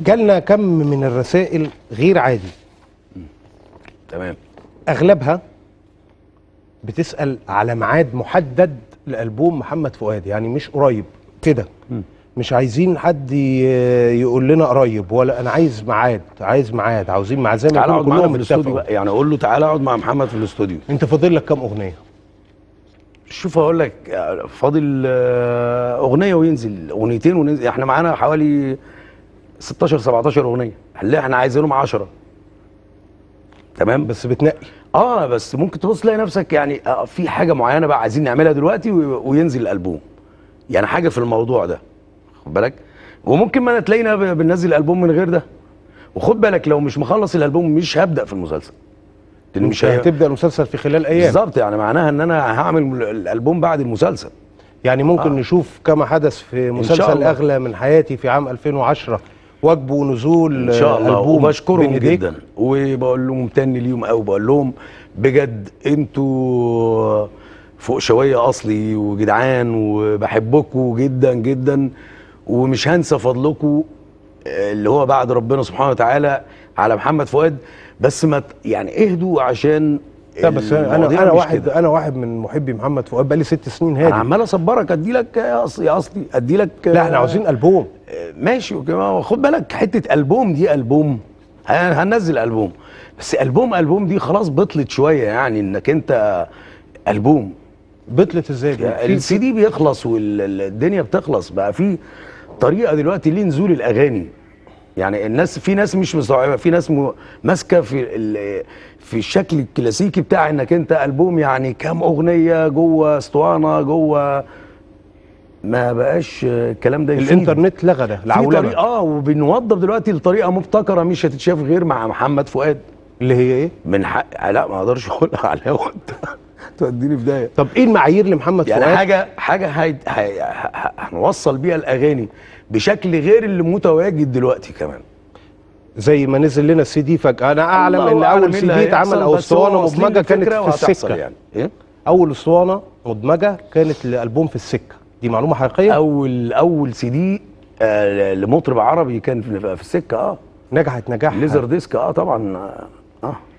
جالنا كم من الرسائل غير عادي تمام اغلبها بتسال على ميعاد محدد لالبوم محمد فؤاد يعني مش قريب كده مش عايزين حد يقول لنا قريب ولا انا عايز ميعاد عايز ميعاد عاوزين ميعاد زي ما تعالى اقعد معانا في الاستوديو يعني اقول له تعالى اقعد مع محمد في الاستوديو انت فاضل لك كام اغنيه شوف اقول لك فاضل آه، اغنيه وينزل اغنيتين وننزل احنا معانا حوالي 16 17 اغنيه هنلاقي احنا عايزينهم 10 تمام بس بتنقي اه بس ممكن تبص تلاقي نفسك يعني آه في حاجه معينه بقى عايزين نعملها دلوقتي وينزل الالبوم يعني حاجه في الموضوع ده خد بالك وممكن ما تلاقينا بننزل البوم من غير ده وخد بالك لو مش مخلص الالبوم مش هبدا في المسلسل لان مش هتبدا المسلسل في خلال ايام بالظبط يعني معناها ان انا هعمل الالبوم بعد المسلسل يعني ممكن آه. نشوف كما حدث في مسلسل اغلى من حياتي في عام 2010 واجبه ونزول ان شاء الله وبشكرهم جدا وبقول لهم ممتن ليهم قوي بقول لهم بجد انتوا فوق شويه اصلي وجدعان وبحبكم جدا جدا ومش هنسى فضلكم اللي هو بعد ربنا سبحانه وتعالى على محمد فؤاد بس ما يعني اهدوا عشان لا بس انا انا واحد كده. انا واحد من محبي محمد فؤاد بقالي ست سنين هادي انا عمال اصبرك ادي لك يا اصلي يا اصلي ادي لك لا احنا عاوزين البوم ماشي خد بالك حته البوم دي البوم هننزل البوم بس البوم البوم دي خلاص بطلت شويه يعني انك انت البوم بطلت ازاي السي دي بيخلص والدنيا بتخلص بقى في طريقه دلوقتي لنزول الاغاني يعني الناس في ناس مش مستوعبه في ناس ماسكه في في الشكل الكلاسيكي بتاع انك انت البوم يعني كام اغنيه جوه اسطوانه جوه ما بقاش الكلام ده الانترنت لغى ده العولمه اه وبنوظف دلوقتي لطريقه مبتكره مش هتتشاف غير مع محمد فؤاد اللي هي ايه؟ من حق لا ما اقدرش اقولها عليها توديني في داهيه طب ايه المعايير لمحمد يعني فؤاد؟ يعني حاجه حاجه هي... هي... هنوصل بيها الاغاني بشكل غير اللي متواجد دلوقتي كمان زي ما نزل لنا السي دي فجاه انا اعلم ان اول سي دي اتعمل او اسطوانه مدمجه كانت في السكه يعني. إيه؟ اول اسطوانه مدمجه كانت لالبوم في السكه دي معلومه حقيقيه اول اول سي دي آه لمطرب عربي كان في السكه اه نجحت نجاح ليزر ديسك اه طبعا اه